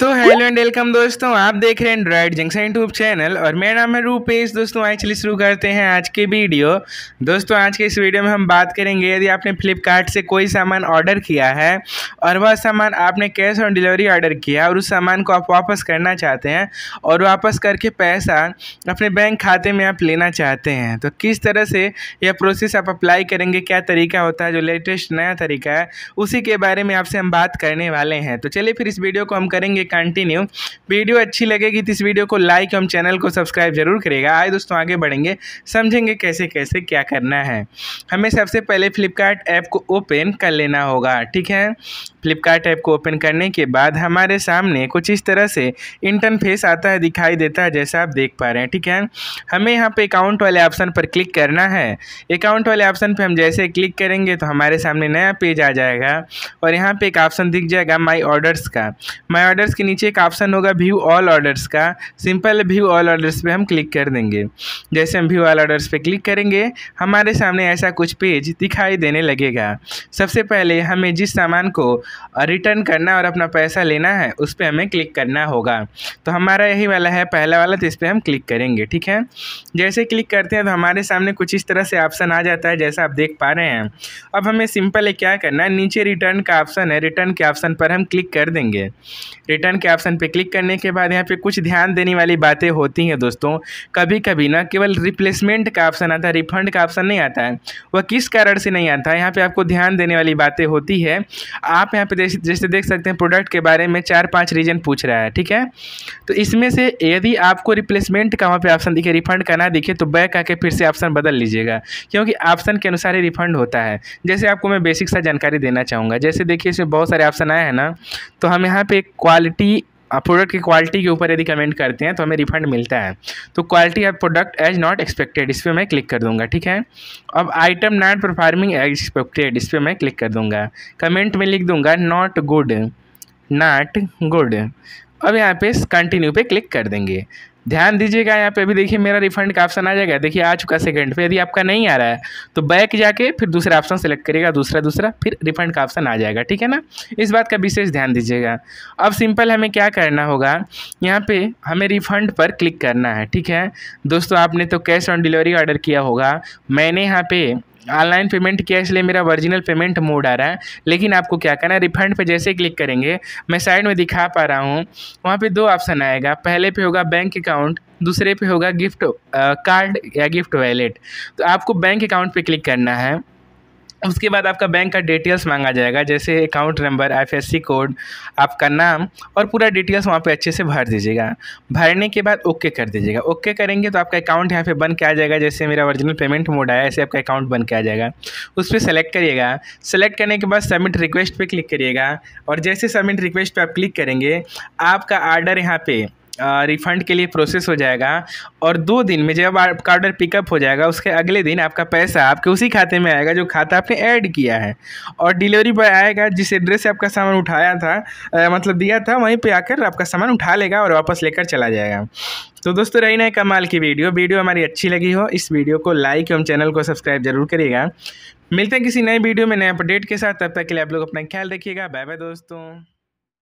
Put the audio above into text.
तो hello and welcome दोस्तों आप देख रहे हैं एंड्रॉयड जंक्शन यूट्यूब चैनल और मेरा नाम है रूपेश दोस्तों आज चलिए शुरू करते हैं आज की वीडियो दोस्तों आज के इस वीडियो में हम बात करेंगे यदि आपने फ्लिपकार्ट से कोई सामान ऑर्डर किया है और वह सामान आपने कैश ऑन डिलीवरी ऑर्डर किया और उस सामान को आप वापस करना चाहते हैं और वापस करके पैसा अपने बैंक खाते में आप लेना चाहते हैं तो किस तरह से यह प्रोसेस आप अप्लाई करेंगे क्या तरीका होता है जो लेटेस्ट नया तरीका है उसी के बारे में आपसे हम बात करने वाले हैं तो चलिए फिर इस वीडियो को हम करेंगे कंटिन्यू वीडियो अच्छी लगेगी तो इस वीडियो को लाइक एवं चैनल को सब्सक्राइब जरूर करेगा आए दोस्तों आगे बढ़ेंगे समझेंगे कैसे कैसे क्या करना है हमें सबसे पहले फ्लिपकार्ट ऐप को ओपन कर लेना होगा ठीक है फ्लिपकार्ट ऐप को ओपन करने के बाद हमारे सामने कुछ इस तरह से इंटर्न फेस आता है दिखाई देता है जैसा आप देख पा रहे हैं ठीक है हमें यहाँ पे अकाउंट वाले ऑप्शन पर क्लिक करना है अकाउंट वाले ऑप्शन पर हम जैसे क्लिक करेंगे तो हमारे सामने नया पेज आ जाएगा और यहाँ पे एक ऑप्शन दिख जाएगा माई ऑर्डर्स का माई ऑर्डर्स इसके नीचे एक ऑप्शन होगा व्यू ऑल ऑर्डर्स का सिंपल व्यू ऑल ऑर्डर्स पे हम क्लिक कर देंगे जैसे हम व्यू ऑल ऑर्डर्स पे क्लिक करेंगे हमारे सामने ऐसा कुछ पेज दिखाई देने लगेगा सबसे पहले हमें जिस सामान को रिटर्न करना और अपना पैसा लेना है उस पर हमें क्लिक करना होगा तो हमारा यही वाला है पहला वाला तो इस पर हम क्लिक करेंगे ठीक है जैसे क्लिक करते हैं तो हमारे सामने कुछ इस तरह से ऑप्शन आ जाता है जैसा आप देख पा रहे हैं अब हमें सिंपल क्या करना है नीचे रिटर्न का ऑप्शन है रिटर्न के ऑप्शन पर हम क्लिक कर देंगे रिटर्न रिटर्न के ऑप्शन पे क्लिक करने के बाद यहाँ पे कुछ ध्यान देने वाली बातें होती हैं दोस्तों कभी कभी ना केवल रिप्लेसमेंट का ऑप्शन आता है रिफंड का ऑप्शन नहीं आता है वह किस कारण से नहीं आता है यहाँ पर आपको ध्यान देने वाली बातें होती है आप यहाँ पर जैसे देख सकते हैं प्रोडक्ट के बारे में चार पाँच रीजन पूछ रहा है ठीक है तो इसमें से यदि आपको रिप्लेसमेंट का वहाँ पर ऑप्शन दिखे रिफंड का ना दिखे तो बैक आके फिर से ऑप्शन बदल लीजिएगा क्योंकि ऑप्शन के अनुसार ही रिफंड होता है जैसे आपको मैं बेसिक सा जानकारी देना चाहूँगा जैसे देखिए इसमें बहुत सारे ऑप्शन आए हैं ना तो हम यहाँ पे क्वालिटी क्वालिटी प्रोडक्ट uh, की क्वालिटी के ऊपर यदि कमेंट करते हैं तो हमें रिफंड मिलता है तो quality of product as not expected इस पर मैं क्लिक कर दूंगा ठीक है अब item not performing as expected इस पर मैं क्लिक कर दूंगा कमेंट में लिख दूंगा नॉट गुड नॉट गुड अब यहाँ पे कंटिन्यू पे क्लिक कर देंगे ध्यान दीजिएगा यहाँ पे अभी देखिए मेरा रिफंड का ऑप्शन आ जाएगा देखिए आ चुका सेकंड पे यदि आपका नहीं आ रहा है तो बैक जाके फिर दूसरा ऑप्शन सेलेक्ट करिएगा दूसरा दूसरा फिर रिफंड का ऑप्शन आ जाएगा ठीक है ना इस बात का विशेष ध्यान दीजिएगा अब सिंपल हमें क्या करना होगा यहाँ पर हमें रिफंड पर क्लिक करना है ठीक है दोस्तों आपने तो कैश ऑन डिलीवरी ऑर्डर किया होगा मैंने यहाँ पर ऑनलाइन पेमेंट किया इसलिए मेरा ओरिजिनल पेमेंट मोड आ रहा है लेकिन आपको क्या करना है रिफंड पे जैसे क्लिक करेंगे मैं साइड में दिखा पा रहा हूँ वहाँ पे दो ऑप्शन आएगा पहले पे होगा बैंक अकाउंट दूसरे पे होगा गिफ्ट कार्ड या गिफ्ट वैलेट तो आपको बैंक अकाउंट पे क्लिक करना है उसके बाद आपका बैंक का डिटेल्स मांगा जाएगा जैसे अकाउंट नंबर आईएफएससी कोड आपका नाम और पूरा डिटेल्स वहाँ पे अच्छे से भर दीजिएगा भरने के बाद ओके कर दीजिएगा ओके करेंगे तो आपका अकाउंट यहाँ पे बन के आ जाएगा जैसे मेरा ओरिजिनल पेमेंट मोड आया ऐसे आपका अकाउंट बन के आ जाएगा उस पर सेलेक्ट करिएगा सेलेक्ट करने के बाद सबमिट रिक्वेस्ट पर क्लिक करिएगा और जैसे सबमिट रिक्वेस्ट पर आप क्लिक करेंगे आपका आर्डर यहाँ पर रिफ़ंड के लिए प्रोसेस हो जाएगा और दो दिन में जब आपका ऑर्डर पिकअप हो जाएगा उसके अगले दिन आपका पैसा आपके उसी खाते में आएगा जो खाता आपने ऐड किया है और डिलीवरी बॉय आएगा जिस एड्रेस से आपका सामान उठाया था आ, मतलब दिया था वहीं पर आकर आपका सामान उठा लेगा और वापस लेकर चला जाएगा तो दोस्तों रही ना कमाल की वीडियो वीडियो हमारी अच्छी लगी हो इस वीडियो को लाइक एवं चैनल को सब्सक्राइब जरूर करिएगा मिलते हैं किसी नए वीडियो में नए अपडेट के साथ तब तक के लिए आप लोग अपना ख्याल रखिएगा बाय बाय दोस्तों